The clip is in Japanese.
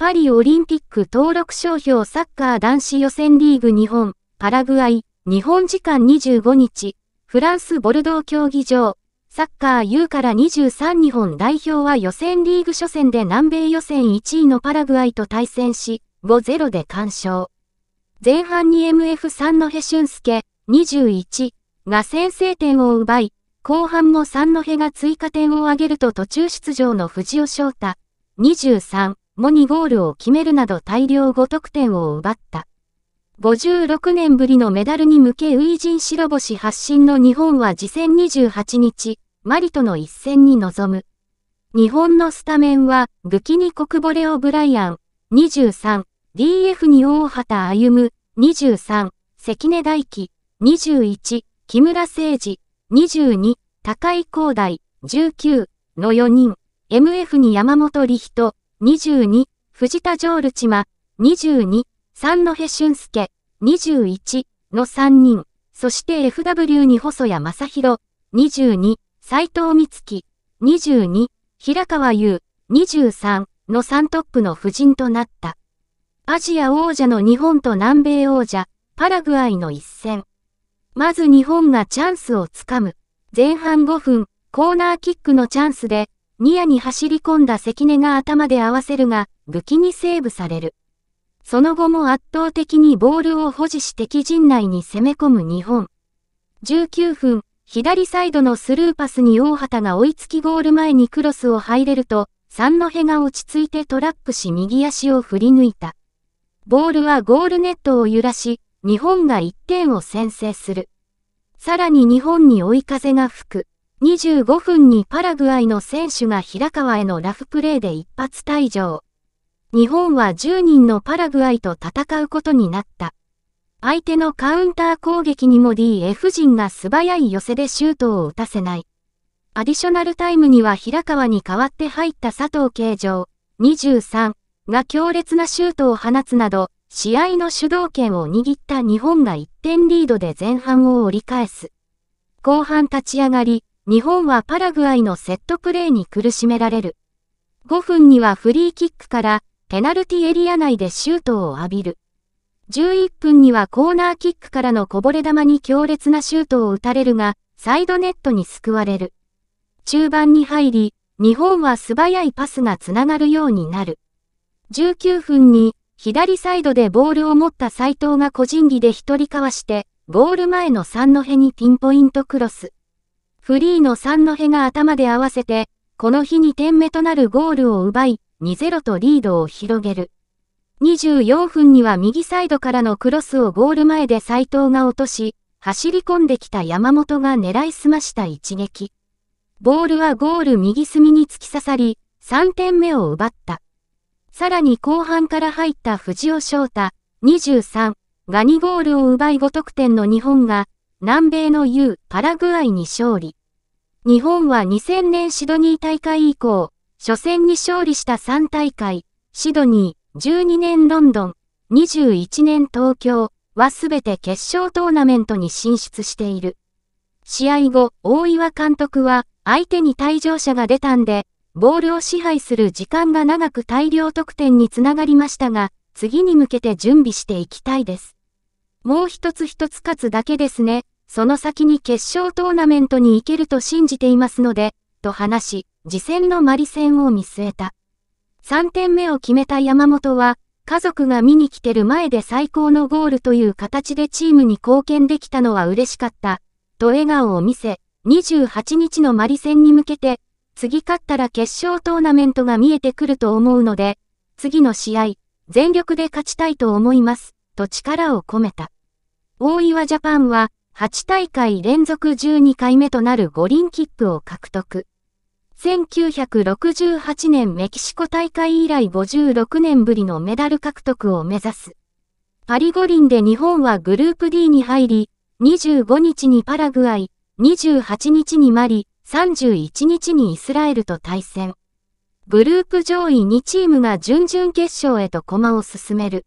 パリオリンピック登録商標サッカー男子予選リーグ日本、パラグアイ、日本時間25日、フランスボルドー競技場、サッカー U から23日本代表は予選リーグ初戦で南米予選1位のパラグアイと対戦し、5-0で完勝。前半に MF3 のヘ俊介、21が先制点を奪い、後半も3のヘが追加点を挙げると途中出場の藤尾翔太、23もにゴールを決めるなど大量5得点を奪った。56年ぶりのメダルに向け初陣白星発進の日本は次戦28日、マリとの一戦に臨む。日本のスタメンは、武キニ・コクボレオ・ブライアン、23、DF に大畑歩む、23、関根大輝、21、木村誠二、22、高井光大、19、の4人、MF に山本理人、22、藤田城ルチマ、22、三戸俊介、21の3人、そして FW に細谷正宏、22、斎藤美月、22、平川優、23の3トップの夫人となった。アジア王者の日本と南米王者、パラグアイの一戦。まず日本がチャンスをつかむ。前半5分、コーナーキックのチャンスで、ニアに走り込んだ関根が頭で合わせるが、武器にセーブされる。その後も圧倒的にボールを保持し敵陣内に攻め込む日本。19分、左サイドのスルーパスに大畑が追いつきゴール前にクロスを入れると、三辺が落ち着いてトラップし右足を振り抜いた。ボールはゴールネットを揺らし、日本が1点を先制する。さらに日本に追い風が吹く。25分にパラグアイの選手が平川へのラフプレーで一発退場。日本は10人のパラグアイと戦うことになった。相手のカウンター攻撃にも DF 陣が素早い寄せでシュートを打たせない。アディショナルタイムには平川に代わって入った佐藤慶城23が強烈なシュートを放つなど、試合の主導権を握った日本が1点リードで前半を折り返す。後半立ち上がり、日本はパラグアイのセットプレーに苦しめられる。5分にはフリーキックからペナルティエリア内でシュートを浴びる。11分にはコーナーキックからのこぼれ球に強烈なシュートを打たれるが、サイドネットに救われる。中盤に入り、日本は素早いパスがつながるようになる。19分に左サイドでボールを持った斎藤が個人技で一人かわして、ゴール前の三戸にピンポイントクロス。フリーの三戸が頭で合わせて、この日2点目となるゴールを奪い、2-0とリードを広げる。24分には右サイドからのクロスをゴール前で斎藤が落とし、走り込んできた山本が狙いすました一撃。ボールはゴール右隅に突き刺さり、3点目を奪った。さらに後半から入った藤尾翔太、23ガニゴールを奪い5得点の日本が、南米の U、パラグアイに勝利。日本は2000年シドニー大会以降、初戦に勝利した3大会、シドニー、12年ロンドン、21年東京はすべて決勝トーナメントに進出している。試合後、大岩監督は相手に退場者が出たんで、ボールを支配する時間が長く大量得点につながりましたが、次に向けて準備していきたいです。もう一つ一つ勝つだけですね。その先に決勝トーナメントに行けると信じていますので、と話し、次戦のマリ戦を見据えた。3点目を決めた山本は、家族が見に来てる前で最高のゴールという形でチームに貢献できたのは嬉しかった、と笑顔を見せ、28日のマリ戦に向けて、次勝ったら決勝トーナメントが見えてくると思うので、次の試合、全力で勝ちたいと思います、と力を込めた。大岩ジャパンは、8大会連続12回目となる五輪切符を獲得。1968年メキシコ大会以来56年ぶりのメダル獲得を目指す。パリ五輪で日本はグループ D に入り、25日にパラグアイ、28日にマリ、31日にイスラエルと対戦。グループ上位2チームが準々決勝へと駒を進める。